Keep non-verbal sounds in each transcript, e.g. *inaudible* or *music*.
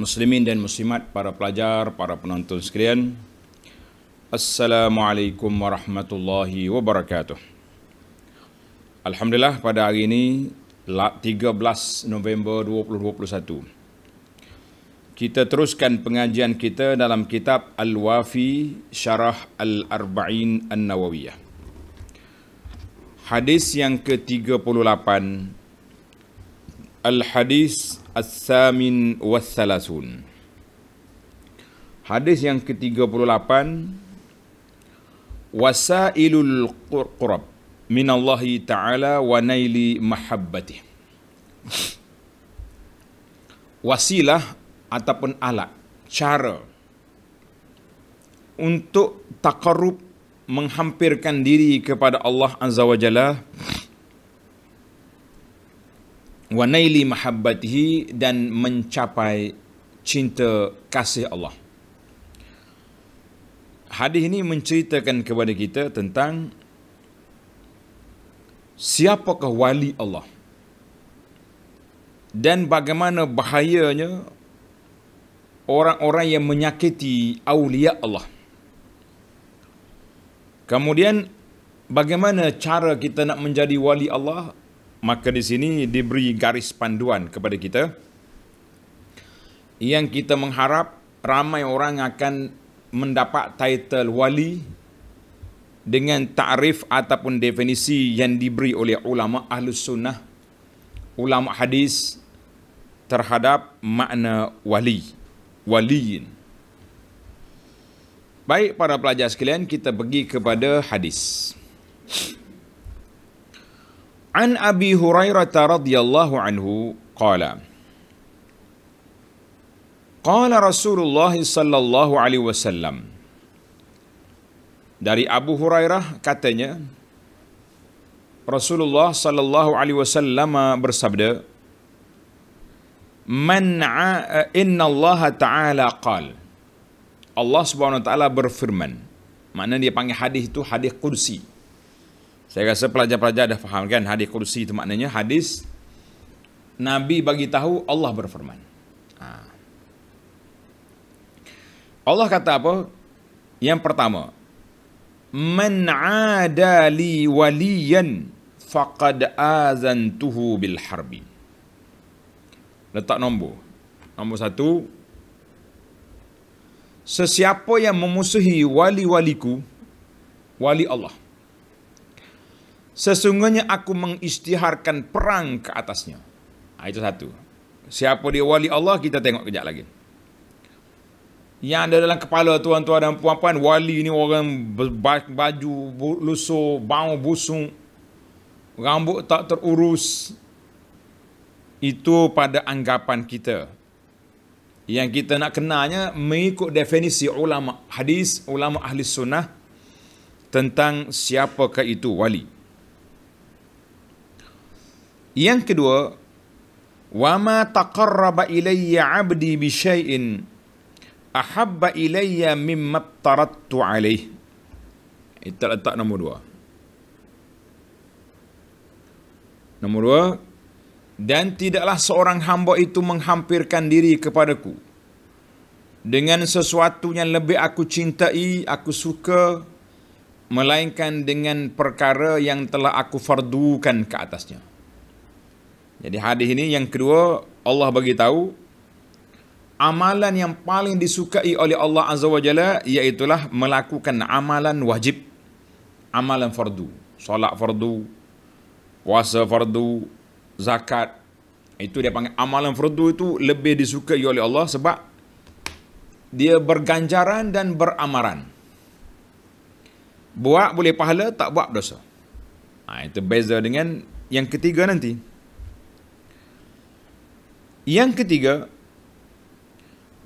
muslimin dan muslimat, para pelajar, para penonton sekalian. Assalamualaikum warahmatullahi wabarakatuh. Alhamdulillah pada hari ini 13 November 2021. Kita teruskan pengajian kita dalam kitab Al-Wafi Syarah Al-Arba'in An-Nawawiyah. Hadis yang ke-38 Al-Hadis As-Samin Was-Salasun Hadis yang ke-38 Wasailul Qurab min Allah Ta'ala Wa Naili mahabbati. Wasilah Ataupun alat Cara Untuk takarub Menghampirkan diri kepada Allah Azza wa Jalla wanaili mahabbatihi dan mencapai cinta kasih Allah. Hadis ini menceritakan kepada kita tentang siapakah wali Allah dan bagaimana bahayanya orang-orang yang menyakiti awliya Allah. Kemudian bagaimana cara kita nak menjadi wali Allah maka di sini diberi garis panduan kepada kita yang kita mengharap ramai orang akan mendapat title wali dengan takrif ataupun definisi yang diberi oleh ulama ahlus sunnah ulama hadis terhadap makna wali waliin baik para pelajar sekalian kita pergi kepada hadis An Abi Hurairah radhiyallahu anhu qala Qala Rasulullah sallallahu alaihi wasallam Dari Abu Hurairah katanya Rasulullah sallallahu alaihi wasallam bersabda Man inna Allah taala qal Allah Subhanahu wa taala berfirman makna dia panggil hadis itu hadis kursi saya rasa pelajar-pelajar dah faham kan hadis kursi itu maknanya hadis Nabi bagi tahu Allah berfirman. Ha. Allah kata apa? Yang pertama, "Man 'ada li waliyan faqad azantuhu bil harbi." Letak nombor. Nombor satu. Sesiapa yang memusuhi wali-waliku, wali Allah. Sesungguhnya aku mengistiharkan perang ke atasnya. Ha, itu satu. Siapa dia wali Allah, kita tengok kejap lagi. Yang ada dalam kepala tuan-tuan dan puan-puan, wali ni orang baju lusuh, bau busung, rambut tak terurus. Itu pada anggapan kita. Yang kita nak kenanya mengikut definisi ulama hadis, ulama ahli sunnah, tentang siapakah itu wali. Yang kedua, ma taqarraba ilayya 'abdi bi shayin ahabba ilayya mimma tarattu 'alayh. Itu letak nombor dua. Nombor dua, dan tidaklah seorang hamba itu menghampirkan diri kepadaku dengan sesuatu yang lebih aku cintai, aku suka, melainkan dengan perkara yang telah aku fardukan ke atasnya. Jadi hadis ini yang kedua Allah bagi tahu amalan yang paling disukai oleh Allah Azza wa Jalla ialah melakukan amalan wajib. Amalan fardu, solat fardu, puasa fardu, zakat. Itu dia panggil amalan fardu itu lebih disukai oleh Allah sebab dia berganjaran dan beramaran. Buat boleh pahala, tak buat dosa. Ha, itu beza dengan yang ketiga nanti. Yang ketiga,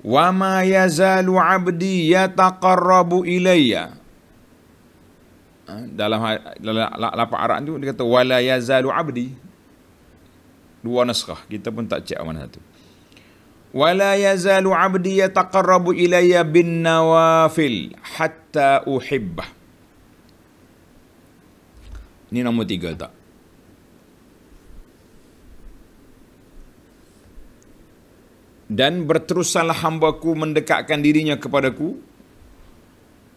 wa ma yazalu abdi yataqarrabu ilayya. Ha, dalam ha, lapak Arab itu dia kata wala yazalu abdi. Dua naskah, kita pun tak cek mana satu. Wala yazalu abdi yataqarrabu ilayya bin nawafil hatta uhibbah. Ini nombor tiga tak? dan berterusanlah hambaku mendekatkan dirinya kepadaku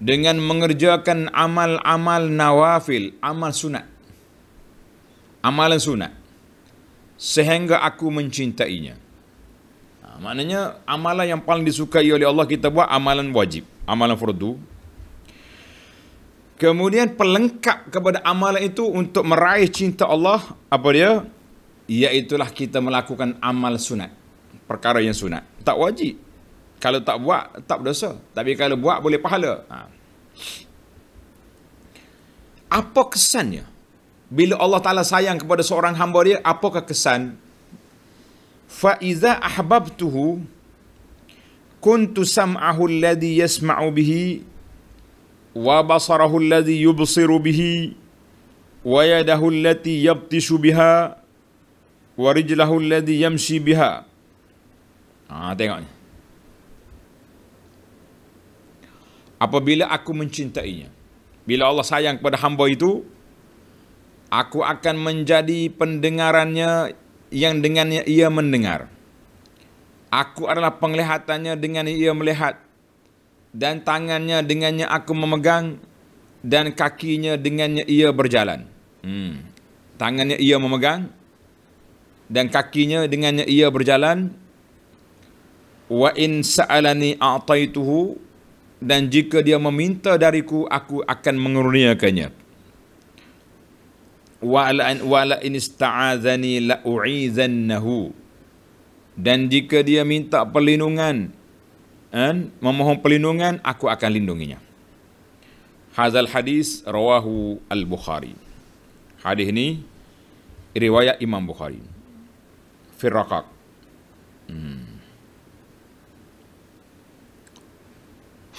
dengan mengerjakan amal-amal nawafil, amal sunat. Amalan sunat. Sehingga aku mencintainya. Ha, maknanya amalan yang paling disukai oleh Allah kita buat amalan wajib. Amalan fardu. Kemudian pelengkap kepada amalan itu untuk meraih cinta Allah. Apa dia? Iaitulah kita melakukan amal sunat perkara yang sunat. Tak wajib. Kalau tak buat, tak berdosa. Tapi kalau buat, boleh pahala. Ha. Apa kesannya? Bila Allah Ta'ala sayang kepada seorang hamba dia, apakah kesan? فَإِذَا أَحْبَبْتُهُ كُنْتُ سَمْعَهُ الَّذِي يَسْمَعُ بِهِ وَبَصَرَهُ الَّذِي يُبْصِرُ بِهِ وَيَدَهُ الَّتِي يَبْتِشُ بِهَا وَرِجْلَهُ الَّذِي yamshi بِهَا Ha, tengok ni. Apabila aku mencintainya. Bila Allah sayang kepada hamba itu. Aku akan menjadi pendengarannya yang dengannya ia mendengar. Aku adalah penglihatannya dengan ia melihat. Dan tangannya dengannya aku memegang. Dan kakinya dengannya ia berjalan. Hmm. Tangannya ia memegang. Dan kakinya dengannya ia berjalan wa in sa'alani ataituhu dan jika dia meminta dariku aku akan menguruniakannya wa la wa la in ista'azani la u'izannahu dan jika dia minta perlindungan dan memohon perlindungan aku akan lindunginya hadzal hadis rawahu al bukhari hadis ini riwayat imam bukhari firraqah hmm.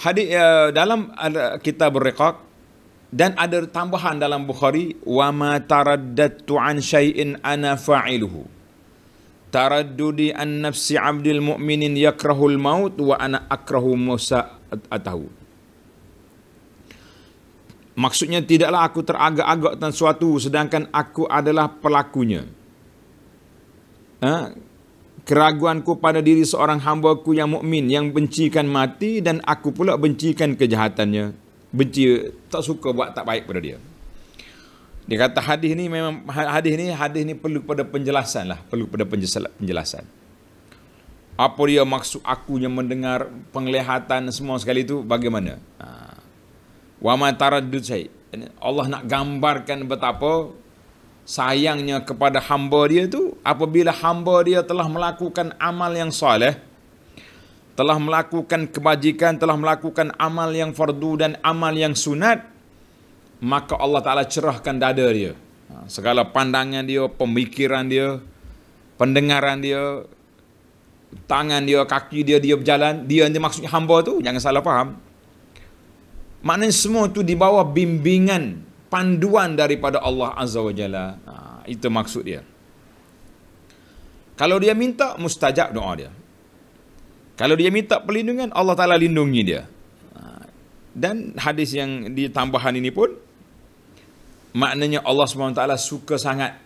hadis uh, dalam uh, kitab Riqaq dan ada tambahan dalam Bukhari wa ma taraddatu an shay'in ana fa'iluhu taraddudi an nafsi abdil mu'minin yakrahu al maut wa ana akrahu musa atahu maksudnya tidaklah aku teragak-agak tentang suatu sedangkan aku adalah pelakunya ha? keraguanku pada diri seorang hambaku yang mukmin yang bencikan mati dan aku pula bencikan kejahatannya benci tak suka buat tak baik pada dia dia kata hadis ni memang hadis ni hadis ni perlu pada penjelasan lah perlu pada penjelasan apa dia maksud aku yang mendengar penglihatan semua sekali itu bagaimana ha. wa ma taraddud Allah nak gambarkan betapa sayangnya kepada hamba dia tu apabila hamba dia telah melakukan amal yang soleh telah melakukan kebajikan telah melakukan amal yang fardu dan amal yang sunat maka Allah Taala cerahkan dada dia ha, segala pandangan dia pemikiran dia pendengaran dia tangan dia kaki dia dia berjalan dia yang maksudnya hamba tu jangan salah faham maknanya semua tu di bawah bimbingan panduan daripada Allah Azza wa Jalla. Ha, itu maksud dia. Kalau dia minta, mustajab doa dia. Kalau dia minta perlindungan, Allah Ta'ala lindungi dia. Ha, dan hadis yang ditambahan ini pun, maknanya Allah SWT suka sangat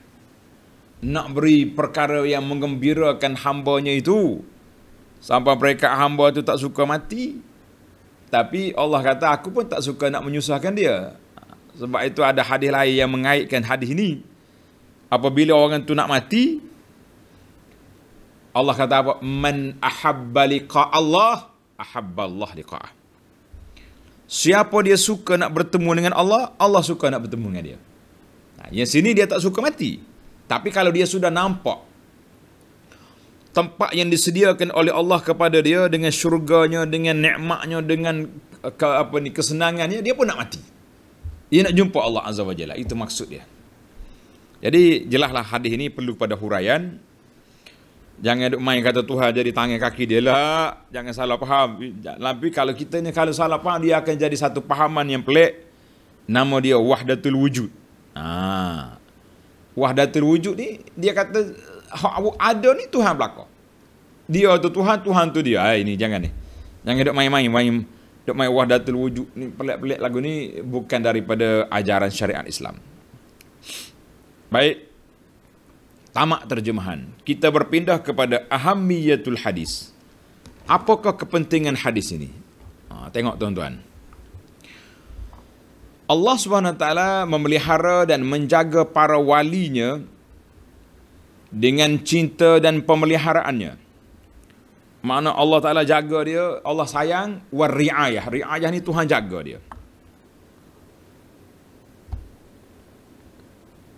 nak beri perkara yang mengembirakan hambanya itu. Sampai mereka hamba itu tak suka mati. Tapi Allah kata, aku pun tak suka nak menyusahkan dia. Sebab itu ada hadis lain yang mengaitkan hadis ini. Apabila orang itu nak mati, Allah kata apa? Man ahabba liqa Allah, ahabba Allah liqa'ah. Siapa dia suka nak bertemu dengan Allah, Allah suka nak bertemu dengan dia. Nah, yang sini dia tak suka mati. Tapi kalau dia sudah nampak tempat yang disediakan oleh Allah kepada dia dengan syurganya, dengan nikmatnya, dengan ke, apa ni kesenangannya, dia pun nak mati. Ia nak jumpa Allah Azza wa Jalla. Itu maksud dia. Jadi jelaslah hadis ini perlu pada huraian. Jangan duk main kata Tuhan jadi tangan kaki dia lah. Jangan salah faham. Tapi kalau kita ni kalau salah faham dia akan jadi satu pahaman yang pelik. Nama dia wahdatul wujud. Ah. Wahdatul wujud ni dia kata ada ni Tuhan belaka. Dia tu Tuhan, Tuhan tu dia. Ay, ah, ini jangan ni. Jangan duk main-main main, main. Dok mai wahdatul wujud ni pelik-pelik lagu ni bukan daripada ajaran syariat Islam. Baik. Tamak terjemahan. Kita berpindah kepada ahammiyatul hadis. Apakah kepentingan hadis ini? Ha, tengok tuan-tuan. Allah SWT memelihara dan menjaga para walinya dengan cinta dan pemeliharaannya. Mana Allah Ta'ala jaga dia, Allah sayang, wa ri'ayah. Ri'ayah ni Tuhan jaga dia.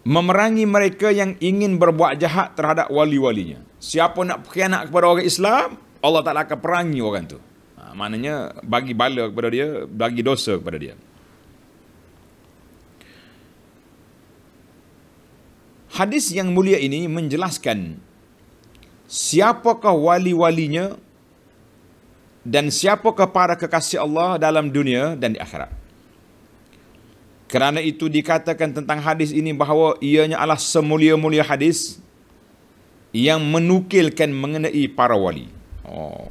Memerangi mereka yang ingin berbuat jahat terhadap wali-walinya. Siapa nak berkhianat kepada orang Islam, Allah Ta'ala akan perangi orang tu. Ha, maknanya, bagi bala kepada dia, bagi dosa kepada dia. Hadis yang mulia ini menjelaskan siapakah wali-walinya dan siapakah para kekasih Allah dalam dunia dan di akhirat. Kerana itu dikatakan tentang hadis ini bahawa ianya adalah semulia-mulia hadis yang menukilkan mengenai para wali. Oh.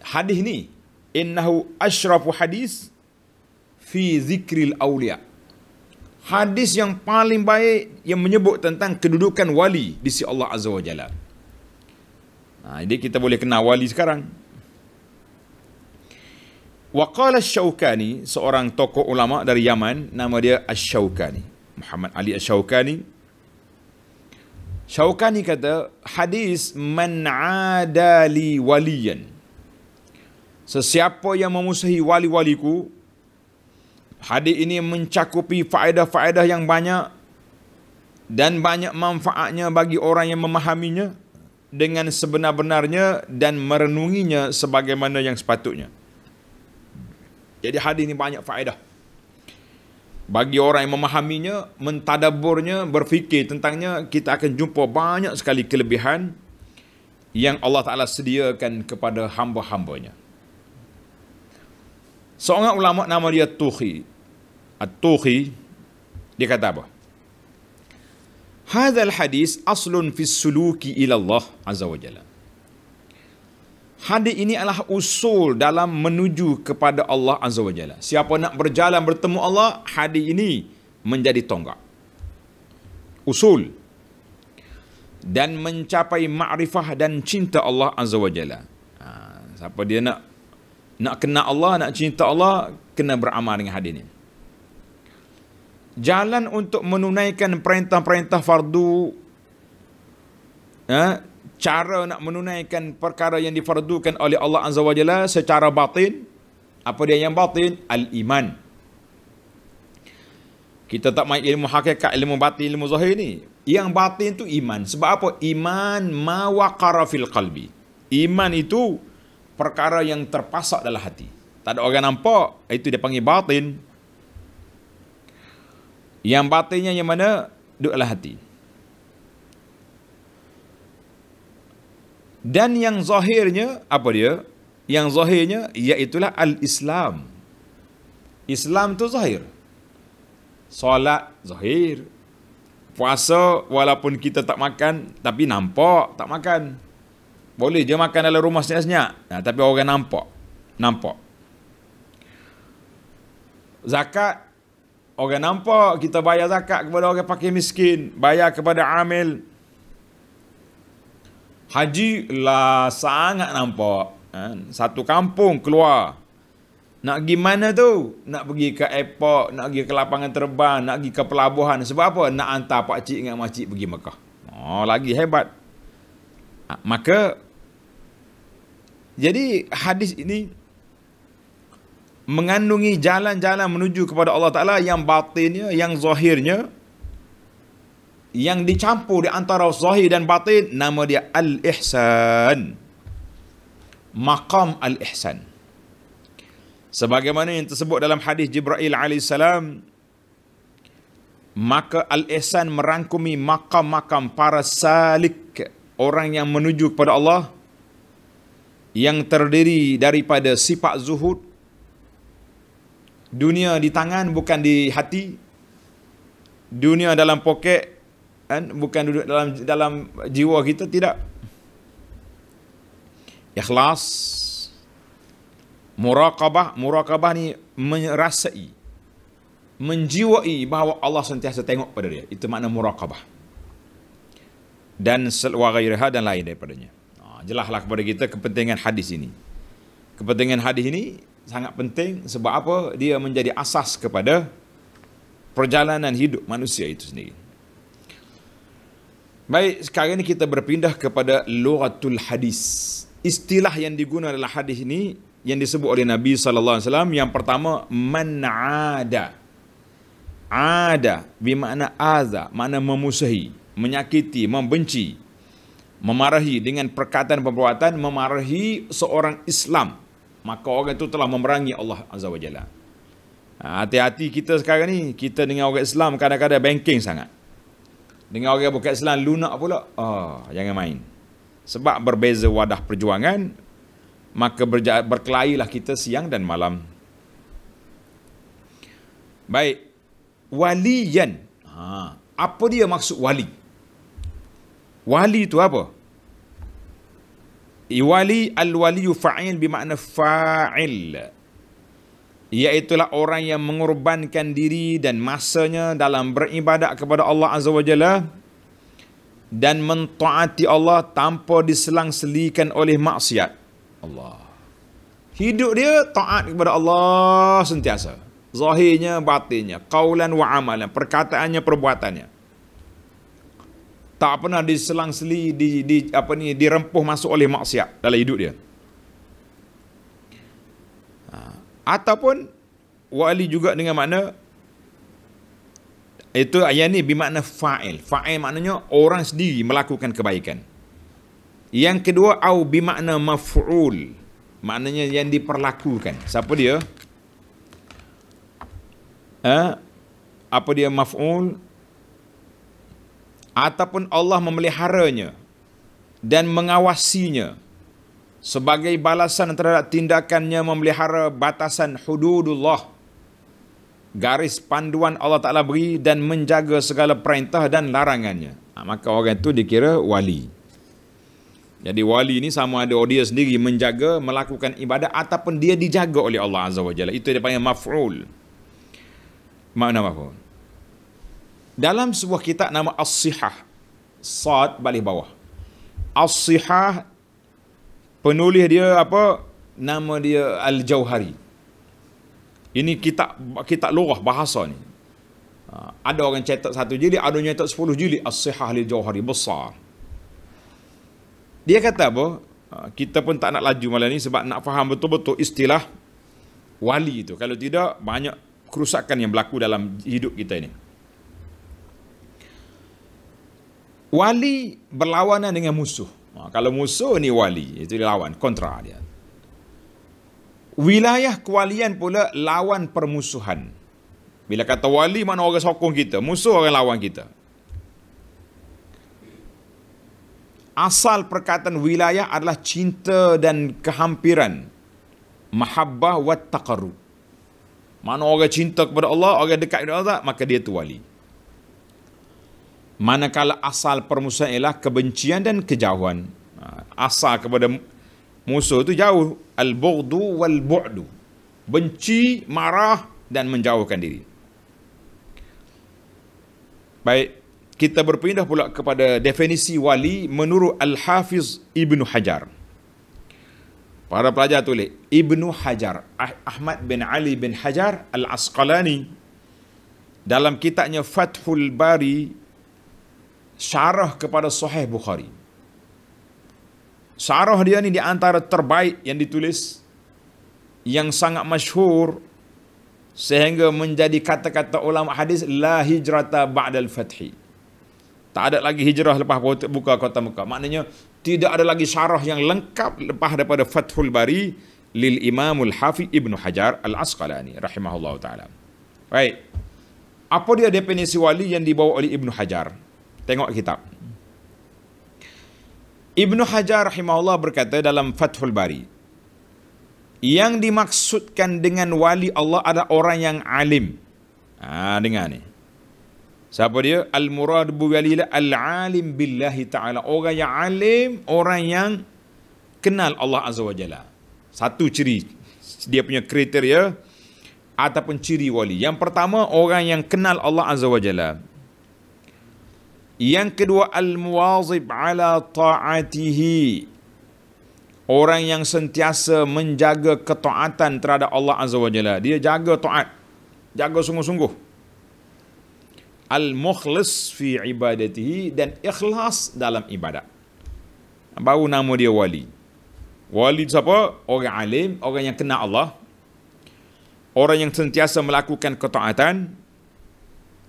Hadis ini innahu asyrafu hadis fi zikril awliya. Hadis yang paling baik yang menyebut tentang kedudukan wali di sisi Allah Azza wa Jalla. Ha, jadi kita boleh kenal wali sekarang. ash Syaukani, seorang tokoh ulama dari Yaman, nama dia ash Asyaukani. Muhammad Ali Ash-Shaukani. ash Syaukani kata, hadis man adali waliyan. Sesiapa yang memusuhi wali-waliku, hadis ini mencakupi faedah-faedah yang banyak dan banyak manfaatnya bagi orang yang memahaminya dengan sebenar-benarnya dan merenunginya sebagaimana yang sepatutnya. Jadi hadis ini banyak faedah. Bagi orang yang memahaminya, mentadaburnya, berfikir tentangnya, kita akan jumpa banyak sekali kelebihan yang Allah Ta'ala sediakan kepada hamba-hambanya. Seorang ulama nama dia Tuhi. At-Tuhi, dia kata apa? Hadzal hadis aslun fis suluki ila Allah azza wa jalla. Hadis ini adalah usul dalam menuju kepada Allah azza wa jalla. Siapa nak berjalan bertemu Allah, hadis ini menjadi tonggak. Usul dan mencapai makrifah dan cinta Allah azza wa jalla. Ha, siapa dia nak nak kenal Allah, nak cinta Allah, kena beramal dengan hadis ini jalan untuk menunaikan perintah-perintah fardu ya, cara nak menunaikan perkara yang difardukan oleh Allah Azza wa Jalla secara batin apa dia yang batin al-iman kita tak main ilmu hakikat ilmu batin ilmu zahir ni yang batin tu iman sebab apa iman ma waqara fil qalbi iman itu perkara yang terpasak dalam hati tak ada orang nampak itu dia panggil batin yang batinnya yang mana? Duduklah hati. Dan yang zahirnya, apa dia? Yang zahirnya, iaitulah al-Islam. Islam tu zahir. Solat zahir. Puasa walaupun kita tak makan, tapi nampak tak makan. Boleh je makan dalam rumah senyap-senyap. Nah, ha, tapi orang nampak. Nampak. Zakat orang nampak kita bayar zakat kepada orang pakai miskin bayar kepada amil haji lah sangat nampak kan? satu kampung keluar nak pergi mana tu nak pergi ke airport nak pergi ke lapangan terbang nak pergi ke pelabuhan sebab apa nak hantar pak cik dengan mak pergi Mekah oh lagi hebat ah, maka jadi hadis ini mengandungi jalan-jalan menuju kepada Allah Ta'ala yang batinnya, yang zahirnya, yang dicampur di antara zahir dan batin, nama dia Al-Ihsan. Maqam Al-Ihsan. Sebagaimana yang tersebut dalam hadis Jibril AS, maka Al-Ihsan merangkumi maqam-maqam para salik, orang yang menuju kepada Allah, yang terdiri daripada sifat zuhud, dunia di tangan bukan di hati dunia dalam poket kan bukan duduk dalam dalam jiwa kita tidak ikhlas muraqabah muraqabah ni merasai menjiwai bahawa Allah sentiasa tengok pada dia itu makna muraqabah dan selwa ha, dan lain daripadanya ha, jelaslah kepada kita kepentingan hadis ini kepentingan hadis ini sangat penting sebab apa dia menjadi asas kepada perjalanan hidup manusia itu sendiri. Baik, sekarang ini kita berpindah kepada lughatul hadis. Istilah yang digunakan dalam hadis ini yang disebut oleh Nabi sallallahu alaihi wasallam yang pertama man ada. Ada bermakna azza, makna memusuhi, menyakiti, membenci, memarahi dengan perkataan perbuatan memarahi seorang Islam maka orang itu telah memerangi Allah Azza wa Jalla. Ha, hati-hati kita sekarang ni, kita dengan orang Islam kadang-kadang banking sangat. Dengan orang bukan Islam lunak pula, oh, jangan main. Sebab berbeza wadah perjuangan, maka berja- berkelailah kita siang dan malam. Baik, waliyan. Ha, apa dia maksud wali? Wali itu Apa? Wali al-waliyu fa'il bermakna fa'il. Iaitulah orang yang mengorbankan diri dan masanya dalam beribadat kepada Allah Azza wa Jalla dan mentaati Allah tanpa diselang-selikan oleh maksiat. Allah. Hidup dia taat kepada Allah sentiasa. Zahirnya, batinnya, qaulan wa amalan, perkataannya, perbuatannya tak pernah diselang-seli di, di apa ni dirempuh masuk oleh maksiat dalam hidup dia ha. ataupun wali juga dengan makna itu ayat ni bermakna fa'il fa'il maknanya orang sendiri melakukan kebaikan yang kedua au bimakna maf'ul. Maknanya yang diperlakukan. Siapa dia? Ha? Apa dia maf'ul? ataupun Allah memeliharanya dan mengawasinya sebagai balasan terhadap tindakannya memelihara batasan hududullah garis panduan Allah Ta'ala beri dan menjaga segala perintah dan larangannya ha, maka orang itu dikira wali jadi wali ini sama ada dia sendiri menjaga melakukan ibadah ataupun dia dijaga oleh Allah Azza wa Jalla itu dia panggil maf'ul makna maf'ul dalam sebuah kitab nama As-Sihah. Sa'ad balik bawah. As-Sihah. Penulis dia apa? Nama dia Al-Jauhari. Ini kitab kitab lorah bahasa ni. Ha, ada orang cetak satu jilid, ada orang cetak sepuluh jilid. As-Sihah Al-Jauhari. Besar. Dia kata apa? Ha, kita pun tak nak laju malam ni sebab nak faham betul-betul istilah wali itu. Kalau tidak, banyak kerusakan yang berlaku dalam hidup kita ini. wali berlawanan dengan musuh. Ha, kalau musuh ni wali, itu dia lawan, kontra dia. Wilayah kewalian pula lawan permusuhan. Bila kata wali, mana orang sokong kita? Musuh orang lawan kita. Asal perkataan wilayah adalah cinta dan kehampiran. Mahabbah wa taqarrub. Mana orang cinta kepada Allah, orang dekat kepada Allah, maka dia tu wali manakala asal permusuhan ialah kebencian dan kejauhan ha, asal kepada musuh itu jauh al-bughdu wal-bu'du benci marah dan menjauhkan diri baik kita berpindah pula kepada definisi wali menurut al-hafiz Ibn hajar para pelajar tulis Ibn hajar ahmad bin ali bin hajar al-asqalani dalam kitabnya Fathul Bari syarah kepada Sahih Bukhari. Syarah dia ni di antara terbaik yang ditulis yang sangat masyhur sehingga menjadi kata-kata ulama hadis la hijrata ba'dal fathi. Tak ada lagi hijrah lepas buka kota Mekah. Maknanya tidak ada lagi syarah yang lengkap lepas daripada Fathul Bari lil Imamul Hafi Ibnu Hajar Al Asqalani rahimahullahu taala. Baik. Apa dia definisi wali yang dibawa oleh Ibnu Hajar? Tengok kitab. Ibnu Hajar rahimahullah berkata dalam Fathul Bari, yang dimaksudkan dengan wali Allah ada orang yang alim. Ah ha, dengar ni. Siapa dia? Al-murad bi wali al-alim billahi taala. Orang yang alim, orang yang kenal Allah azza wajalla. Satu ciri dia punya kriteria ataupun ciri wali. Yang pertama orang yang kenal Allah azza wajalla. Yang kedua al-muwazib ala ta'atihi. Orang yang sentiasa menjaga ketaatan terhadap Allah Azza wa Jalla. Dia jaga taat. Jaga sungguh-sungguh. Al-mukhlis fi ibadatihi dan ikhlas dalam ibadat. Baru nama dia wali. Wali siapa? Orang alim, orang yang kenal Allah. Orang yang sentiasa melakukan ketaatan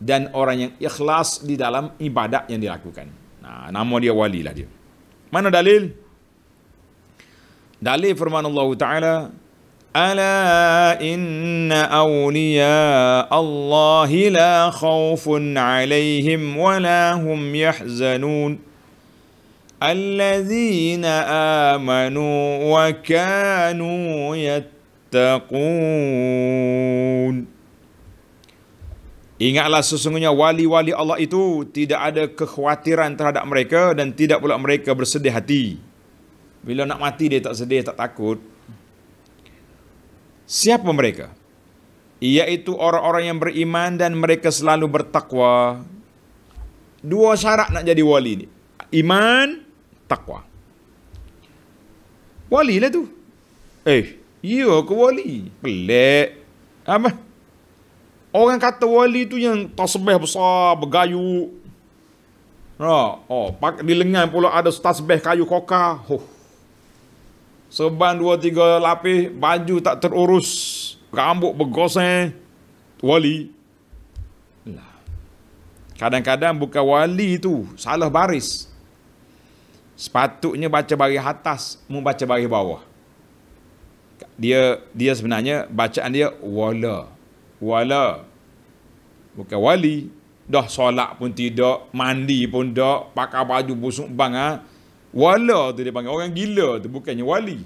dan orang yang ikhlas di dalam ibadat yang dilakukan. Nah, nama dia wali lah dia. Mana dalil? Dalil firman Allah Ta'ala, Ala inna awliya Allahi la khawfun alaihim wa la hum yahzanun. الذين آمنوا وكانوا يتقون Ingatlah sesungguhnya wali-wali Allah itu tidak ada kekhawatiran terhadap mereka dan tidak pula mereka bersedih hati. Bila nak mati dia tak sedih, tak takut. Siapa mereka? Iaitu orang-orang yang beriman dan mereka selalu bertakwa. Dua syarat nak jadi wali ni. Iman, takwa. Wali lah tu. Eh, iya ke wali? Pelik. Apa? Orang kata wali tu yang tasbih besar, bergayuk. Oh, ha, oh ha, pak, di lengan pula ada tasbih kayu koka. Huh. Seban dua tiga lapis, baju tak terurus. Rambut bergoseng. Wali. Lah. Kadang-kadang bukan wali tu, salah baris. Sepatutnya baca baris atas, mu baca baris bawah. Dia dia sebenarnya bacaan dia wala wala bukan wali dah solat pun tidak mandi pun tak pakai baju busuk bang ha? wala tu dia panggil orang gila tu bukannya wali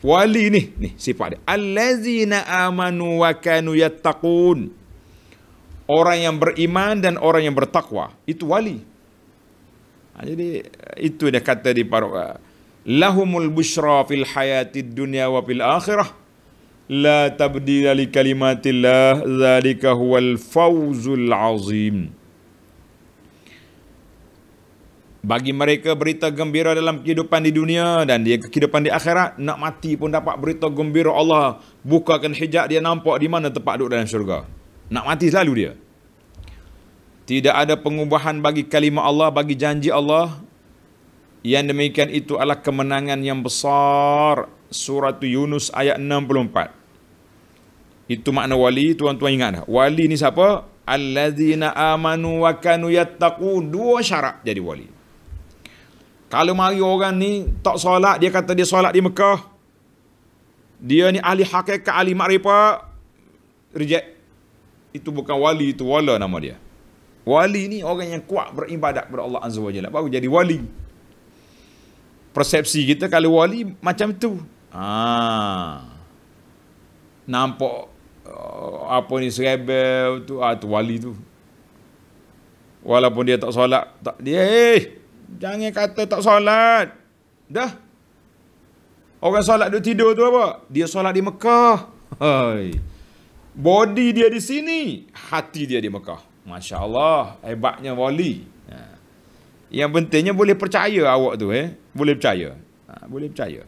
wali ni ni sifat dia allazina amanu wa kanu yattaqun orang yang beriman dan orang yang bertakwa itu wali ha, jadi itu dia kata di paruk ah. lahumul busra fil hayatid dunya wa fil akhirah la tabdila li kalimatillah zalika huwal fawzul azim bagi mereka berita gembira dalam kehidupan di dunia dan di kehidupan di akhirat nak mati pun dapat berita gembira Allah bukakan hijab dia nampak di mana tempat duduk dalam syurga nak mati selalu dia tidak ada pengubahan bagi kalimah Allah bagi janji Allah yang demikian itu adalah kemenangan yang besar surah Yunus ayat 64 itu makna wali, tuan-tuan ingat dah. Wali ni siapa? Alladzina amanu wa kanu yattaqun. Dua syarat jadi wali. Kalau mari orang ni tak solat, dia kata dia solat di Mekah. Dia ni ahli hakikat, ahli makrifat. Reject. Itu bukan wali, itu wala nama dia. Wali ni orang yang kuat beribadat kepada Allah Azza wa Jalla. Baru jadi wali. Persepsi kita kalau wali macam tu. Ah. Nampak Uh, apa ni serebel tu ah tu wali tu walaupun dia tak solat tak dia eh jangan kata tak solat dah orang solat dia tidur tu apa dia solat di Mekah hai body dia di sini hati dia di Mekah masya-Allah hebatnya wali ha. yang pentingnya boleh percaya awak tu eh boleh percaya ha, boleh percaya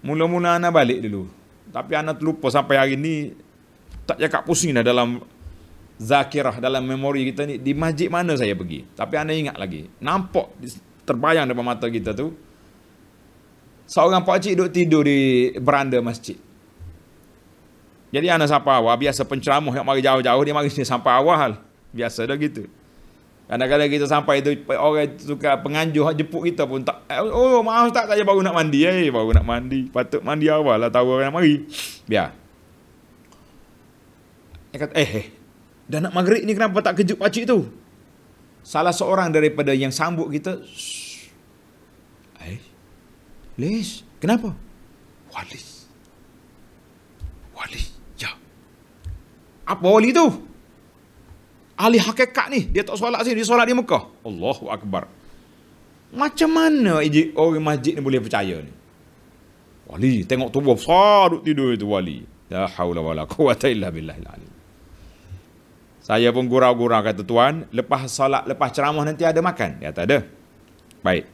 mula-mula anak balik dulu tapi anak terlupa sampai hari ini tak cakap pusing dah dalam zakirah dalam memori kita ni di masjid mana saya pergi. Tapi anda ingat lagi. Nampak terbayang depan mata kita tu seorang pakcik cik duduk tidur di beranda masjid. Jadi anak sampai awal biasa penceramah yang mari jauh-jauh dia mari sini *laughs* sampai awal. Biasa dah gitu. Kadang-kadang kita sampai tu orang suka penganjur hak jepuk kita pun tak eh, oh maaf tak saya baru nak mandi eh baru nak mandi. Patut mandi awal lah tahu orang nak mari. Biar. Dia kata eh, eh dah nak maghrib ni kenapa tak kejut pacik tu? Salah seorang daripada yang sambut kita Eh. Lis, kenapa? Walis, walis, Ya. Apa wali tu? ahli hakikat ni dia tak solat sini dia solat di Mekah Allahu Akbar macam mana orang masjid ni boleh percaya ni wali tengok tubuh besar tidur itu wali la haula wala quwata illa billah alim saya pun gurau-gurau kata tuan lepas solat lepas ceramah nanti ada makan ya tak ada baik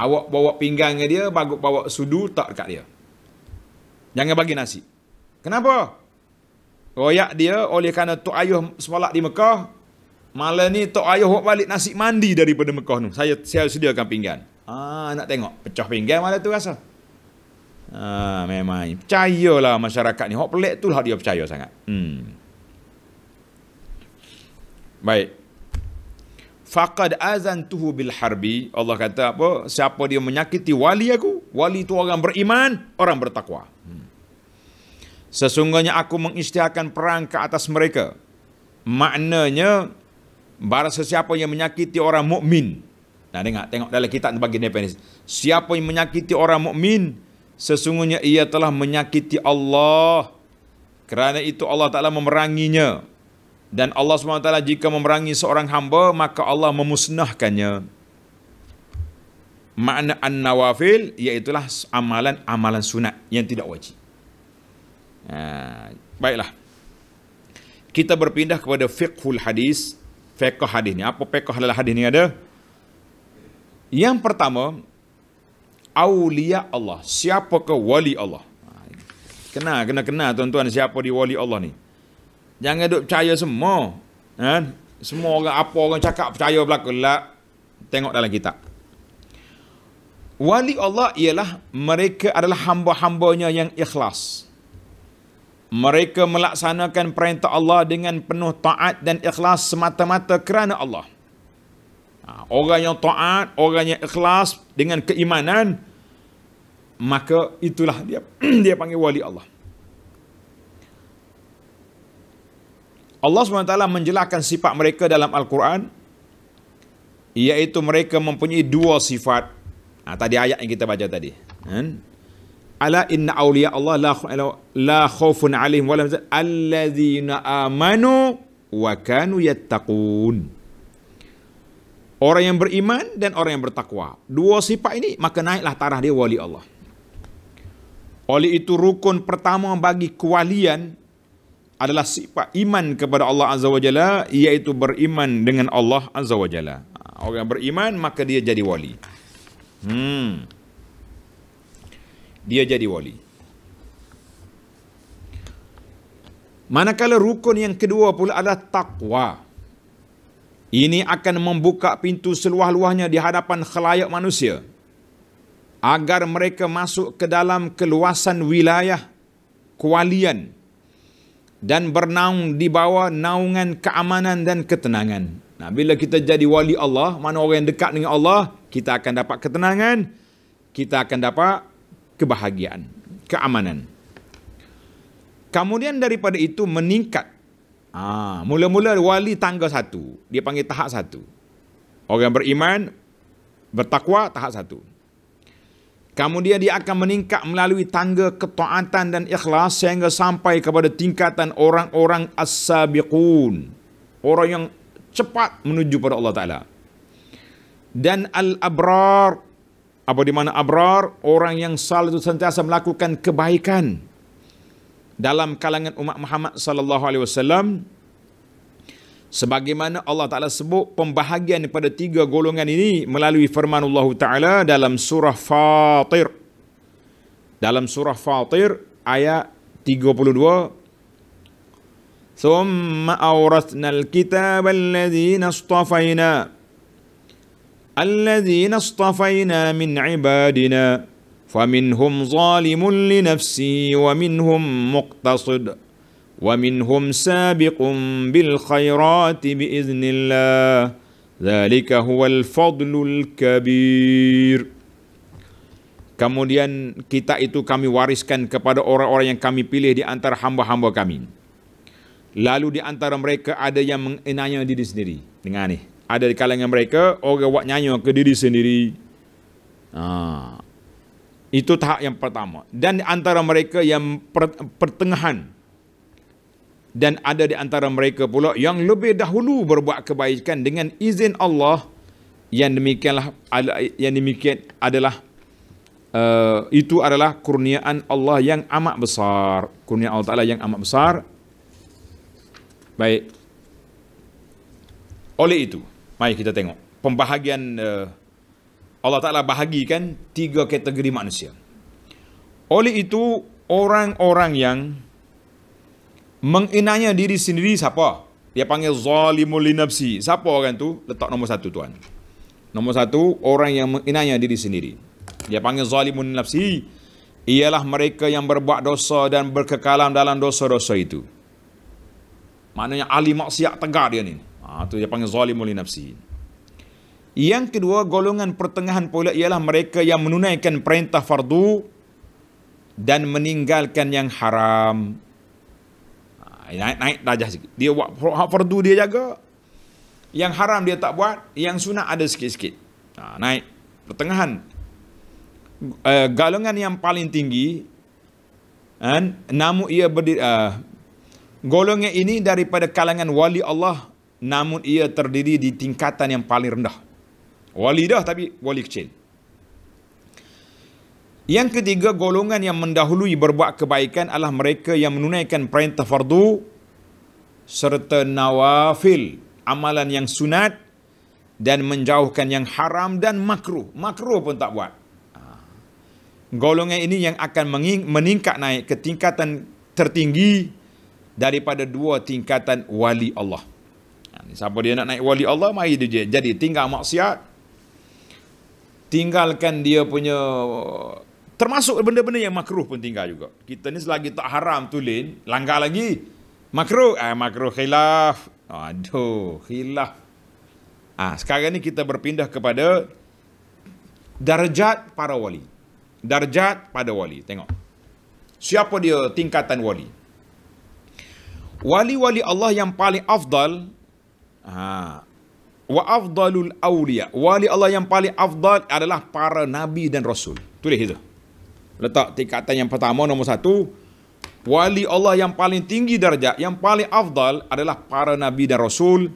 awak bawa pinggang dia bagut bawa sudu tak dekat dia jangan bagi nasi kenapa royak dia oleh kerana Tok Ayuh semalak di Mekah, malam ni Tok Ayuh balik nasi mandi daripada Mekah tu. Saya saya sediakan pinggan. Ah, nak tengok. Pecah pinggan malam tu rasa. Ah, memang. Percayalah masyarakat ni. Hak pelik tu lah dia percaya sangat. Hmm. Baik. Faqad azantuhu bil harbi. Allah kata apa? Siapa dia menyakiti wali aku? Wali tu orang beriman, orang bertakwa. Hmm. Sesungguhnya aku mengisytiharkan perang ke atas mereka. Maknanya, barang sesiapa yang menyakiti orang mukmin. Nah, dengar, tengok dalam kitab bagi definisi. Siapa yang menyakiti orang mukmin, sesungguhnya ia telah menyakiti Allah. Kerana itu Allah Ta'ala memeranginya. Dan Allah SWT jika memerangi seorang hamba, maka Allah memusnahkannya. Makna an-nawafil, iaitulah amalan-amalan sunat yang tidak wajib. Ha. baiklah. Kita berpindah kepada fiqhul hadis, fiqh hadis ni. Apa fiqh halal hadis ni ada? Yang pertama, awliya Allah. Siapakah wali Allah? Ha, kena, kena, kena tuan-tuan siapa di wali Allah ni. Jangan duduk percaya semua. Ha? Semua orang, apa orang cakap percaya berlaku. Lah. Tengok dalam kitab. Wali Allah ialah mereka adalah hamba-hambanya yang ikhlas. Ikhlas mereka melaksanakan perintah Allah dengan penuh taat dan ikhlas semata-mata kerana Allah. Ha, orang yang taat, orang yang ikhlas dengan keimanan, maka itulah dia *clears throat* dia panggil wali Allah. Allah SWT menjelaskan sifat mereka dalam Al-Quran, iaitu mereka mempunyai dua sifat. Ha, tadi ayat yang kita baca tadi. Hmm? ala inna awliya Allah la la khaufun alaihim wala alladzina amanu wa kanu yattaqun. Orang yang beriman dan orang yang bertakwa. Dua sifat ini maka naiklah taraf dia wali Allah. Oleh itu rukun pertama bagi kewalian adalah sifat iman kepada Allah Azza Wajalla. Jalla iaitu beriman dengan Allah Azza Wajalla. Ha, orang yang beriman maka dia jadi wali. Hmm dia jadi wali. Manakala rukun yang kedua pula adalah takwa. Ini akan membuka pintu seluah-luahnya di hadapan khalayak manusia agar mereka masuk ke dalam keluasan wilayah kualian dan bernaung di bawah naungan keamanan dan ketenangan. Nah, bila kita jadi wali Allah, mana orang yang dekat dengan Allah, kita akan dapat ketenangan, kita akan dapat kebahagiaan, keamanan. Kemudian daripada itu meningkat. Ah, mula-mula wali tangga satu. Dia panggil tahap satu. Orang beriman, bertakwa, tahap satu. Kemudian dia akan meningkat melalui tangga ketaatan dan ikhlas sehingga sampai kepada tingkatan orang-orang as-sabiqun. Orang yang cepat menuju pada Allah Ta'ala. Dan al-abrar, apa di mana abrar orang yang selalu sentiasa melakukan kebaikan dalam kalangan umat Muhammad sallallahu alaihi wasallam sebagaimana Allah Taala sebut pembahagian kepada tiga golongan ini melalui firman Allah Taala dalam surah Fatir. Dalam surah Fatir ayat 32 ثم أورثنا الكتاب الذين اصطفينا الذين اصطفينا من عبادنا فمنهم ظالم لنفسه ومنهم مقتصد ومنهم سابق بالخيرات بإذن الله ذلك هو الفضل الكبير Kemudian kita itu kami wariskan kepada orang-orang yang kami pilih di antara hamba-hamba kami. Lalu di antara mereka ada yang menganiaya diri sendiri. Dengar ni ada di kalangan mereka orang buat nyanyi ke diri sendiri. Ha. Itu tahap yang pertama. Dan di antara mereka yang pertengahan dan ada di antara mereka pula yang lebih dahulu berbuat kebaikan dengan izin Allah yang demikianlah yang demikian adalah uh, itu adalah kurniaan Allah yang amat besar kurnia Allah Taala yang amat besar baik oleh itu Mari kita tengok. Pembahagian uh, Allah Ta'ala bahagikan tiga kategori manusia. Oleh itu, orang-orang yang menginanya diri sendiri siapa? Dia panggil zalimul linapsi. Siapa orang tu? Letak nombor satu tuan. Nombor satu, orang yang menginanya diri sendiri. Dia panggil zalimul linapsi. Ialah mereka yang berbuat dosa dan berkekalan dalam dosa-dosa itu. Maknanya ahli maksiat tegar dia ni. Ha, itu dia panggil zalimul li nafsi. Yang kedua, golongan pertengahan pula ialah mereka yang menunaikan perintah fardu dan meninggalkan yang haram. Ha, Naik-naik dajah sikit. Dia buat hak fardu dia jaga. Yang haram dia tak buat. Yang sunat ada sikit-sikit. Ha, naik. Pertengahan. Uh, golongan yang paling tinggi. namu ia berdiri. Uh, golongan ini daripada kalangan wali Allah namun ia terdiri di tingkatan yang paling rendah. Wali dah tapi wali kecil. Yang ketiga, golongan yang mendahului berbuat kebaikan adalah mereka yang menunaikan perintah fardu serta nawafil, amalan yang sunat dan menjauhkan yang haram dan makruh. Makruh pun tak buat. Ha. Golongan ini yang akan meningkat naik ke tingkatan tertinggi daripada dua tingkatan wali Allah. Siapa dia nak naik wali Allah, mai dia je. Jadi tinggal maksiat. Tinggalkan dia punya... Termasuk benda-benda yang makruh pun tinggal juga. Kita ni selagi tak haram tulen, langgar lagi. Makruh. Eh, makruh khilaf. Aduh, khilaf. Ah, sekarang ni kita berpindah kepada darjat para wali. Darjat pada wali. Tengok. Siapa dia tingkatan wali? Wali-wali Allah yang paling afdal Ha. Wa afdalul awliya. Wali Allah yang paling afdal adalah para nabi dan rasul. Tulis itu. Letak tingkatan yang pertama, nomor satu. Wali Allah yang paling tinggi darjat, yang paling afdal adalah para nabi dan rasul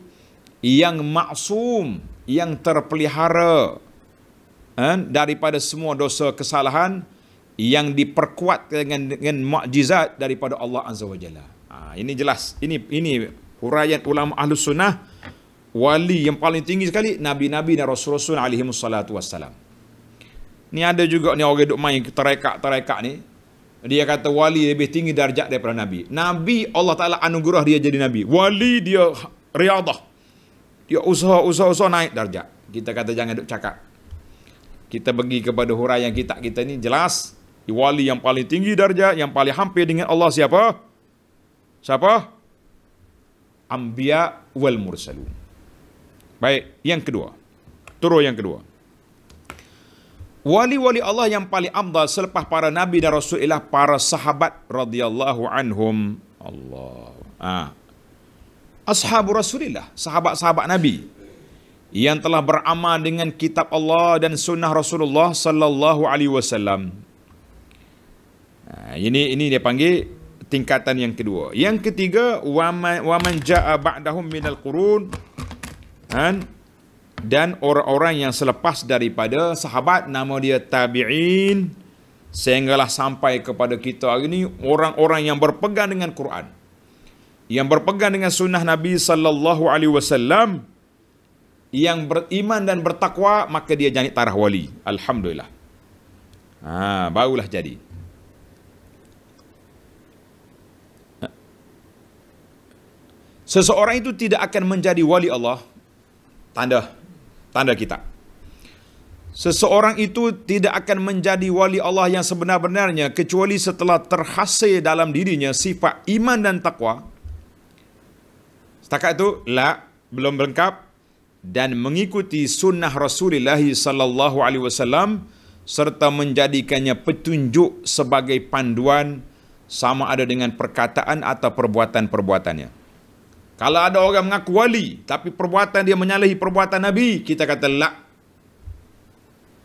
yang maksum, yang terpelihara eh, daripada semua dosa kesalahan yang diperkuat dengan, dengan mukjizat daripada Allah Azza wa Jalla. Ha, ini jelas. Ini ini huraian ulama Ahlus Sunnah wali yang paling tinggi sekali nabi-nabi dan rasul-rasul alaihi wassalatu wassalam. Ni ada juga ni orang duk main terekat-terekat ni. Dia kata wali lebih tinggi darjat daripada nabi. Nabi Allah Taala anugerah dia jadi nabi. Wali dia riadah. Dia usaha-usaha naik darjat. Kita kata jangan duk cakap. Kita pergi kepada huraian kitab kita ni jelas wali yang paling tinggi darjat yang paling hampir dengan Allah siapa? Siapa? Anbiya wal mursalun. Baik, yang kedua. Turun yang kedua. Wali-wali Allah yang paling amdal selepas para nabi dan rasul ialah para sahabat radhiyallahu anhum. Allah. Ha. Ashabu Rasulillah, sahabat-sahabat nabi yang telah beramal dengan kitab Allah dan sunnah Rasulullah sallallahu alaihi wasallam. Ha, ini ini dia panggil tingkatan yang kedua. Yang ketiga, waman, waman ja'a ba'dahum minal qurun dan orang-orang yang selepas daripada sahabat nama dia tabi'in sehinggalah sampai kepada kita hari ini orang-orang yang berpegang dengan Quran yang berpegang dengan sunnah Nabi sallallahu alaihi wasallam yang beriman dan bertakwa maka dia janit tarah wali alhamdulillah ha barulah jadi Seseorang itu tidak akan menjadi wali Allah, tanda tanda kita. Seseorang itu tidak akan menjadi wali Allah yang sebenar-benarnya kecuali setelah terhasil dalam dirinya sifat iman dan takwa. Setakat itu la belum lengkap dan mengikuti sunnah Rasulullah sallallahu alaihi wasallam serta menjadikannya petunjuk sebagai panduan sama ada dengan perkataan atau perbuatan-perbuatannya. Kalau ada orang mengaku wali tapi perbuatan dia menyalahi perbuatan Nabi, kita kata la.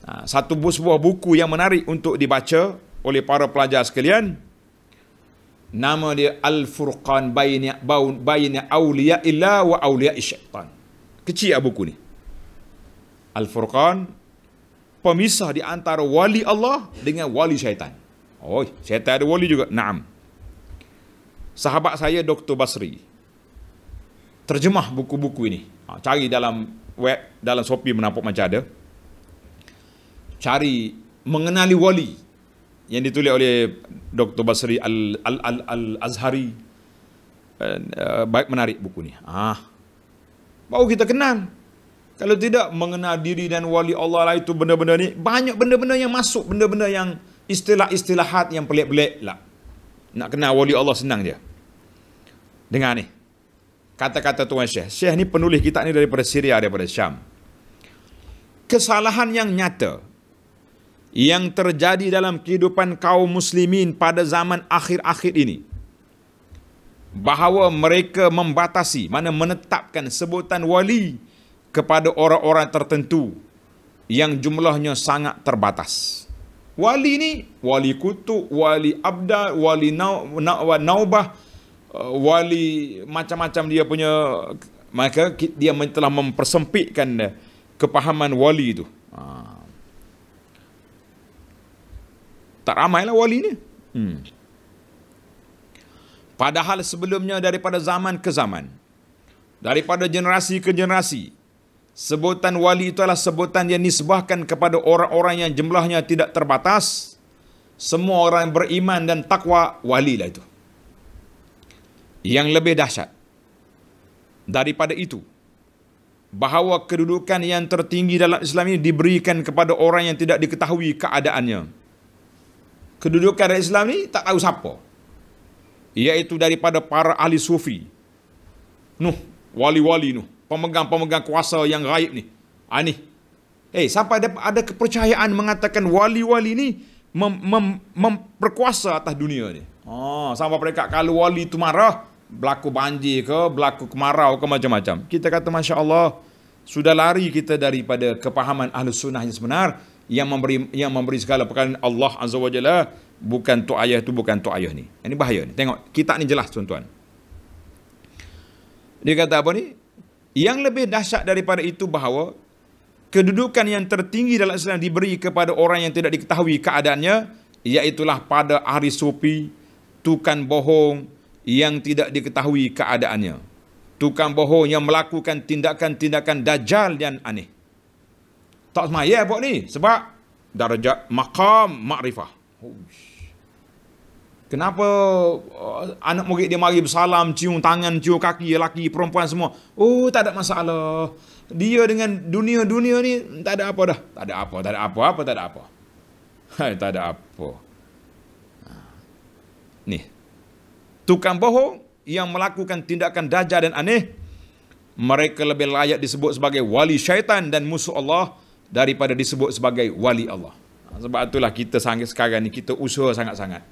Ha, satu bu- sebuah buku yang menarik untuk dibaca oleh para pelajar sekalian. Nama dia Al-Furqan Bainya Baun Bainya Auliya Illah wa Auliya Syaitan. Kecil ah buku ni. Al-Furqan pemisah di antara wali Allah dengan wali syaitan. Oh, syaitan ada wali juga. Naam. Sahabat saya Dr. Basri terjemah buku-buku ini. Ha, cari dalam web, dalam Shopee menampak macam ada. Cari mengenali wali yang ditulis oleh Dr. Basri Al Al Al, -Al Azhari. Eh, baik menarik buku ni. Ah. Ha. Baru kita kenal. Kalau tidak mengenal diri dan wali Allah lah itu benda-benda ni. Banyak benda-benda yang masuk. Benda-benda yang istilah-istilahat yang pelik-pelik lah. Nak kenal wali Allah senang je. Dengar ni kata-kata Tuan Syekh. Syekh ni penulis kitab ni daripada Syria, daripada Syam. Kesalahan yang nyata yang terjadi dalam kehidupan kaum muslimin pada zaman akhir-akhir ini bahawa mereka membatasi mana menetapkan sebutan wali kepada orang-orang tertentu yang jumlahnya sangat terbatas. Wali ni wali kutub, wali abda, wali naubah, na- na- na- na- na- uh, wali macam-macam dia punya maka dia telah mempersempitkan uh, kepahaman wali itu. Uh. Ha. Tak lah wali ni. Hmm. Padahal sebelumnya daripada zaman ke zaman, daripada generasi ke generasi, sebutan wali itu adalah sebutan yang nisbahkan kepada orang-orang yang jumlahnya tidak terbatas. Semua orang beriman dan takwa, lah itu yang lebih dahsyat daripada itu bahawa kedudukan yang tertinggi dalam Islam ini diberikan kepada orang yang tidak diketahui keadaannya kedudukan dalam Islam ini tak tahu siapa iaitu daripada para ahli sufi nuh wali-wali nuh pemegang-pemegang kuasa yang gaib ni ani ah, Eh, sampai ada, ada kepercayaan mengatakan wali-wali ni mem, mem, memperkuasa atas dunia ni. Oh, sampai mereka kalau wali itu marah, berlaku banjir ke, berlaku kemarau ke macam-macam. Kita kata Masya Allah, sudah lari kita daripada kepahaman Ahlus Sunnah yang sebenar yang memberi yang memberi segala perkara Allah Azza wajalla bukan tu ayah tu bukan tu ayah ni. Ini bahaya ni. Tengok kitab ni jelas tuan-tuan. Dia kata apa ni? Yang lebih dahsyat daripada itu bahawa kedudukan yang tertinggi dalam Islam diberi kepada orang yang tidak diketahui keadaannya iaitulah pada ahli sufi, tukang bohong, yang tidak diketahui keadaannya. Tukang bohong yang melakukan tindakan-tindakan dajal dan aneh. Tak semaya eh buat ni. Sebab darjah makam makrifah. Kenapa uh, anak murid dia mari bersalam, cium tangan, cium kaki, lelaki, perempuan semua. Oh, tak ada masalah. Dia dengan dunia-dunia ni tak ada apa dah. Tak ada apa, tak ada apa-apa, tak ada apa. Hai, *laughs* tak ada apa. Ha. Nih, tukang bohong yang melakukan tindakan dajar dan aneh mereka lebih layak disebut sebagai wali syaitan dan musuh Allah daripada disebut sebagai wali Allah ha, sebab itulah kita sangat sekarang ni kita usaha sangat-sangat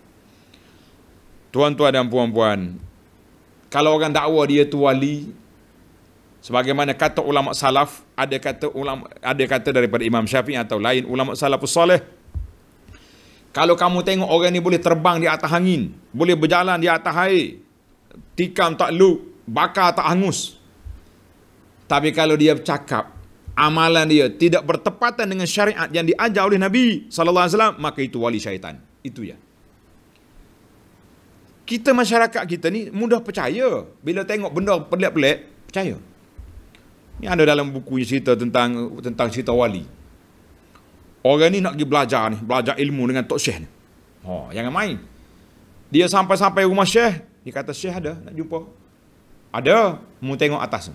tuan-tuan dan puan-puan kalau orang dakwa dia tu wali sebagaimana kata ulama salaf ada kata ulama ada kata daripada Imam Syafi'i atau lain ulama salafus soleh kalau kamu tengok orang ni boleh terbang di atas angin, boleh berjalan di atas air, tikam tak luk, bakar tak hangus. Tapi kalau dia bercakap, amalan dia tidak bertepatan dengan syariat yang diajar oleh Nabi sallallahu alaihi wasallam, maka itu wali syaitan. Itu ya. Kita masyarakat kita ni mudah percaya bila tengok benda pelik-pelik, percaya. Ini ada dalam bukunya cerita tentang tentang cerita wali. Orang ni nak pergi belajar ni, belajar ilmu dengan Tok Syekh ni. Oh, jangan main. Dia sampai-sampai rumah Syekh, dia kata Syekh ada, nak jumpa. Ada, mau tengok atas.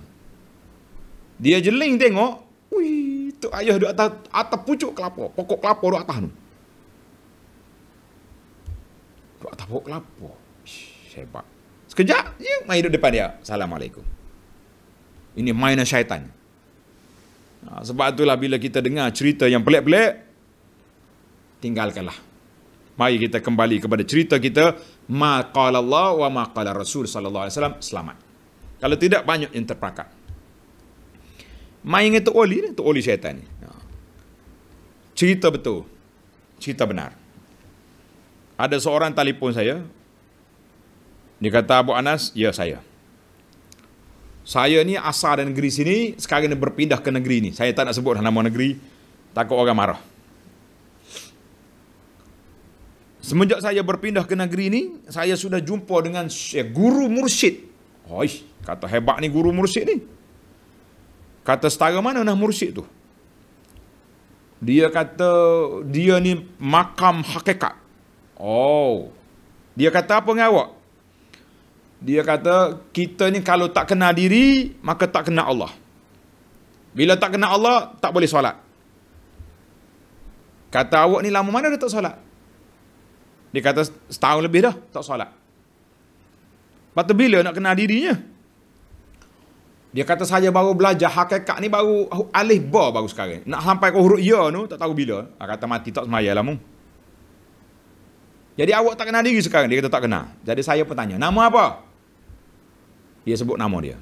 Dia jeling tengok, wih, Tok Ayah duduk atas, atas pucuk kelapa, pokok kelapa duduk atas ni. Duduk atas pokok kelapa. Syekh, hebat. Sekejap, dia main duduk depan dia. Assalamualaikum. Ini mainan syaitan. Ha, sebab itulah bila kita dengar cerita yang pelik-pelik, tinggalkanlah. Mari kita kembali kepada cerita kita, ma Allah wa ma Rasul sallallahu alaihi wasallam selamat. Kalau tidak banyak yang terperangkap. Main itu oli, itu oli syaitan. Ha. Cerita betul. Cerita benar. Ada seorang telefon saya. Dia kata Abu Anas, ya saya saya ni asal dari negeri sini, sekarang ni berpindah ke negeri ni. Saya tak nak sebut nama negeri, takut orang marah. Semenjak saya berpindah ke negeri ni, saya sudah jumpa dengan guru mursyid. Hoi, oh, kata hebat ni guru mursyid ni. Kata setara mana nak mursyid tu? Dia kata dia ni makam hakikat. Oh. Dia kata apa dengan awak? dia kata kita ni kalau tak kenal diri maka tak kenal Allah bila tak kenal Allah tak boleh solat kata awak ni lama mana dah tak solat dia kata setahun lebih dah tak solat lepas tu bila nak kenal dirinya dia kata saya baru belajar hakikat ni baru alih ba baru sekarang. Nak sampai ke huruf ya tu tak tahu bila. Dia ah, kata mati tak semaya lah mu. Jadi awak tak kenal diri sekarang. Dia kata tak kenal. Jadi saya pun tanya. Nama apa? Dia sebut nama dia.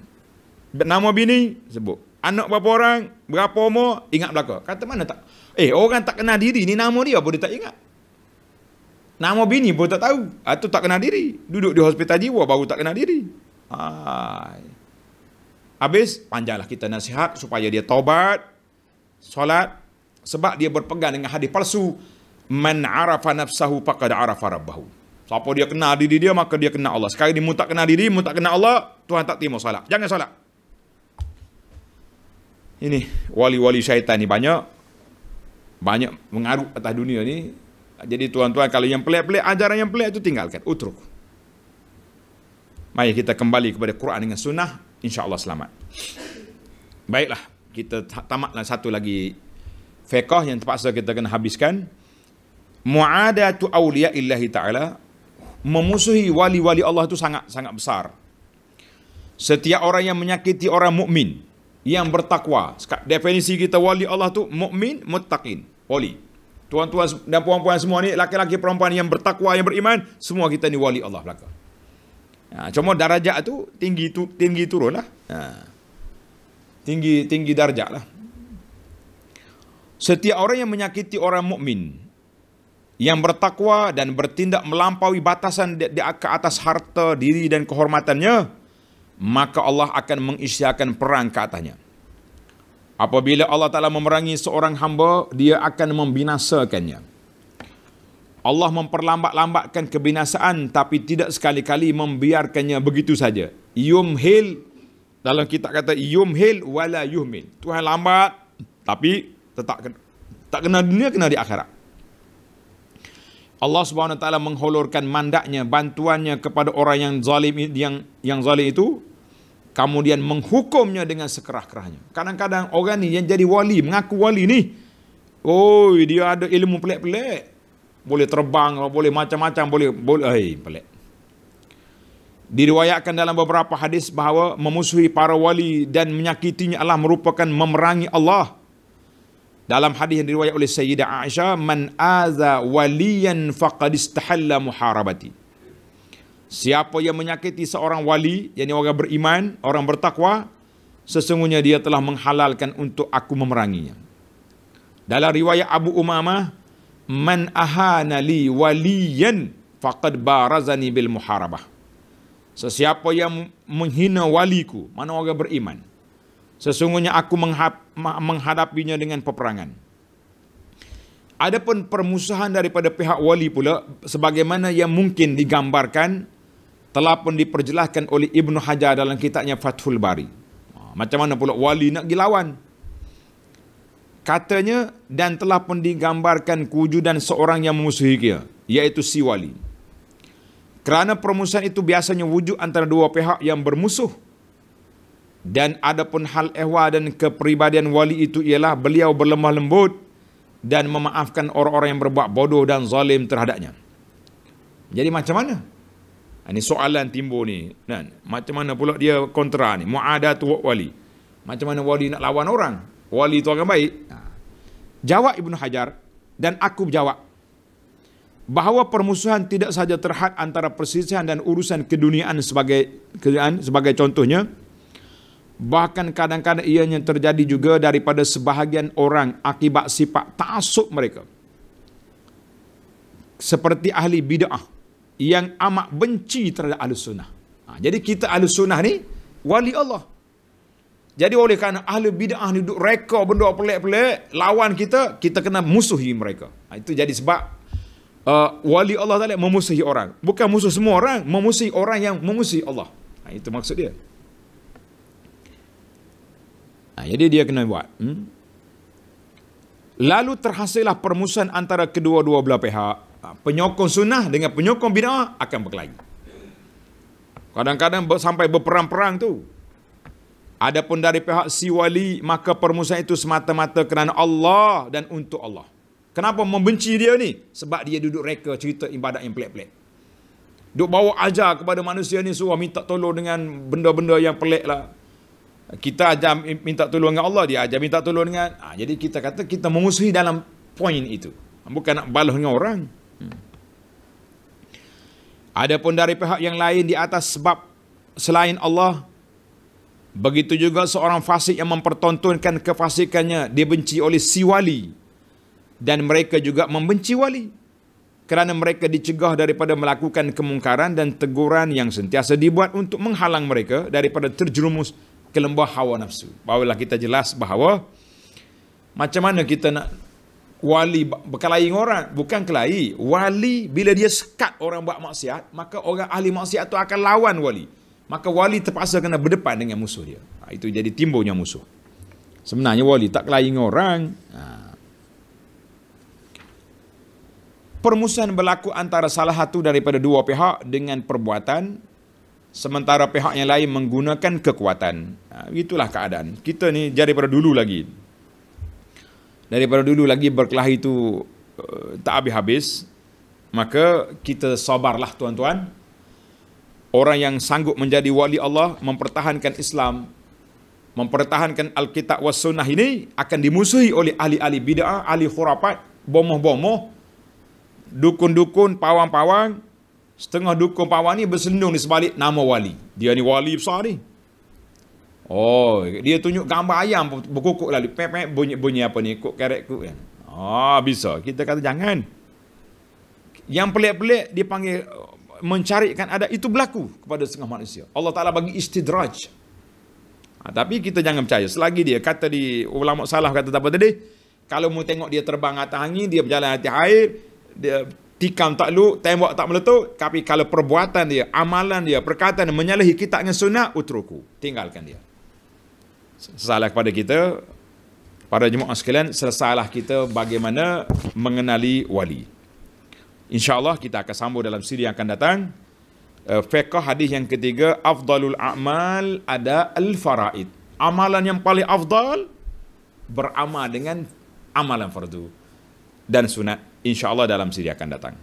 Nama bini, sebut. Anak berapa orang, berapa umur, ingat belaka. Kata mana tak? Eh, orang tak kenal diri ni nama dia pun tak ingat. Nama bini pun tak tahu. Atau ah, tak kenal diri. Duduk di hospital jiwa baru tak kenal diri. Hai. Habis, panjanglah kita nasihat supaya dia taubat, solat, sebab dia berpegang dengan hadis palsu. Man arafa nafsahu faqad arafa rabbahu. Siapa dia kenal diri dia, maka dia kenal Allah. Sekarang ni, tak kenal diri, mu tak kenal Allah, Tuhan tak terima salat. Jangan salat. Ini, wali-wali syaitan ni banyak. Banyak mengaruh atas dunia ni. Jadi tuan-tuan, kalau yang pelik-pelik, ajaran yang pelik itu tinggalkan. Utruk. Mari kita kembali kepada Quran dengan sunnah. InsyaAllah selamat. Baiklah, kita tamatlah satu lagi fiqah yang terpaksa kita kena habiskan. Mu'adatu awliya illahi ta'ala memusuhi wali-wali Allah itu sangat sangat besar. Setiap orang yang menyakiti orang mukmin yang bertakwa. Definisi kita wali Allah tu mukmin muttaqin, wali. Tuan-tuan dan puan-puan semua ni laki-laki perempuan yang bertakwa yang beriman, semua kita ni wali Allah belaka. Ha, cuma darajat tu tinggi tu tinggi turun lah. Ha. Tinggi tinggi darjat lah. Setiap orang yang menyakiti orang mukmin yang bertakwa dan bertindak melampaui batasan di, di ke atas harta diri dan kehormatannya maka Allah akan mengisytiharkan perang ke atasnya apabila Allah Taala memerangi seorang hamba dia akan membinasakannya Allah memperlambat-lambatkan kebinasaan tapi tidak sekali-kali membiarkannya begitu saja yumhil dalam kita kata yumhil wala yuhmil Tuhan lambat tapi tetap tak kena dunia kena di akhirat Allah Subhanahu Wa Taala mengholorkan mandaknya bantuannya kepada orang yang zalim yang yang zalim itu, kemudian menghukumnya dengan sekerah-kerahnya. Kadang-kadang orang ni yang jadi wali, mengaku wali ni, oh, dia ada ilmu pelik-pelik. Boleh terbang, boleh macam-macam, boleh boleh ai eh, pelik. Diriwayatkan dalam beberapa hadis bahawa memusuhi para wali dan menyakitinya Allah merupakan memerangi Allah. Dalam hadis yang diriwayat oleh Sayyidah Aisyah, "Man aza waliyan faqad istahalla muharabati." Siapa yang menyakiti seorang wali, yakni orang beriman, orang bertakwa, sesungguhnya dia telah menghalalkan untuk aku memeranginya. Dalam riwayat Abu Umamah, "Man ahana li waliyan faqad barazani bil muharabah." Sesiapa yang menghina waliku, mana orang beriman, Sesungguhnya aku menghadapinya dengan peperangan. Adapun permusuhan daripada pihak wali pula, sebagaimana yang mungkin digambarkan, telah pun diperjelaskan oleh Ibnu Hajar dalam kitabnya Fathul Bari. Ha, macam mana pula wali nak lawan? Katanya, dan telah pun digambarkan kewujudan seorang yang memusuhi dia, iaitu si wali. Kerana permusuhan itu biasanya wujud antara dua pihak yang bermusuh, dan adapun hal ehwa dan kepribadian wali itu ialah beliau berlemah lembut dan memaafkan orang-orang yang berbuat bodoh dan zalim terhadapnya. Jadi macam mana? Ini ha, soalan timbul ni. Dan macam mana pula dia kontra ni? Mu'adat wali. Macam mana wali nak lawan orang? Wali itu orang baik. Ha. Jawab Ibnu Hajar dan aku jawab bahawa permusuhan tidak sahaja terhad antara persisian dan urusan keduniaan sebagai keduniaan sebagai contohnya Bahkan kadang-kadang ia yang terjadi juga daripada sebahagian orang akibat sifat tasuk mereka. Seperti ahli bid'ah yang amat benci terhadap ahli sunnah. Ha, jadi kita ahli sunnah ni wali Allah. Jadi oleh kerana ahli bid'ah ni duduk reka benda pelik-pelik, lawan kita, kita kena musuhi mereka. Ha, itu jadi sebab uh, wali Allah tak Ta'ala memusuhi orang. Bukan musuh semua orang, memusuhi orang yang memusuhi Allah. Ha, itu maksud dia. Ha, jadi dia kena buat. Hmm? Lalu terhasillah permusuhan antara kedua-dua belah pihak. Ha, penyokong sunnah dengan penyokong bina akan berkelahi. Kadang-kadang sampai berperang-perang tu. Adapun dari pihak si wali, maka permusuhan itu semata-mata kerana Allah dan untuk Allah. Kenapa membenci dia ni? Sebab dia duduk reka cerita ibadat yang pelik-pelik. Duduk bawa ajar kepada manusia ni suruh minta tolong dengan benda-benda yang pelik lah kita ajar minta tolong dengan Allah, dia ajar minta tolong dengan. Ha, jadi kita kata kita memusuhi dalam poin itu. Ha, bukan nak baluh dengan orang. Hmm. Adapun dari pihak yang lain di atas sebab selain Allah, begitu juga seorang fasik yang mempertontonkan kefasikannya dibenci oleh si wali dan mereka juga membenci wali kerana mereka dicegah daripada melakukan kemungkaran dan teguran yang sentiasa dibuat untuk menghalang mereka daripada terjerumus ke hawa nafsu. Barulah kita jelas bahawa macam mana kita nak wali berkelahi orang. Bukan kelahi. Wali bila dia sekat orang buat maksiat, maka orang ahli maksiat itu akan lawan wali. Maka wali terpaksa kena berdepan dengan musuh dia. Ha, itu jadi timbulnya musuh. Sebenarnya wali tak kelahi dengan orang. Ha. Permusuhan berlaku antara salah satu daripada dua pihak dengan perbuatan sementara pihak yang lain menggunakan kekuatan. Ha, itulah keadaan. Kita ni daripada dulu lagi. Daripada dulu lagi berkelahi itu uh, tak habis-habis. Maka kita sabarlah tuan-tuan. Orang yang sanggup menjadi wali Allah, mempertahankan Islam, mempertahankan Alkitab wa Sunnah ini akan dimusuhi oleh ahli-ahli bid'ah, ahli khurafat, bomoh-bomoh, dukun-dukun, pawang-pawang, Setengah dukun Pak Wan ni bersendung di sebalik nama wali. Dia ni wali besar ni. Oh, dia tunjuk gambar ayam berkukuk lalu. Pepek bunyi-bunyi apa ni. Kuk karek kuk kan. Oh, bisa. Kita kata jangan. Yang pelik-pelik dia panggil uh, mencarikan ada itu berlaku kepada setengah manusia. Allah Ta'ala bagi istidraj. Ha, tapi kita jangan percaya. Selagi dia kata di ulama salah kata apa tadi. Kalau mau tengok dia terbang atas angin, dia berjalan atas air, dia tikam tak lu, tembak tak meletup, tapi kalau perbuatan dia, amalan dia, perkataan dia, menyalahi kita dengan sunnah, utruku. Tinggalkan dia. Salah kepada kita, pada jemaah sekalian, selesailah kita bagaimana mengenali wali. InsyaAllah kita akan sambung dalam siri yang akan datang. Uh, hadis yang ketiga, afdalul a'mal ada al-fara'id. Amalan yang paling afdal, beramal dengan amalan fardu dan sunat insyaallah dalam siri akan datang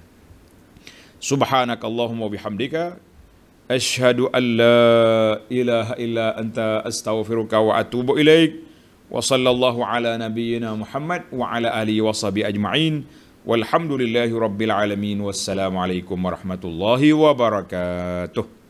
subhanakallahumma bihamdika asyhadu an la ilaha illa anta astaghfiruka wa atubu ilaik wa sallallahu ala nabiyyina muhammad wa ala alihi wa sahbihi ajma'in والحمد لله رب العالمين warahmatullahi wabarakatuh.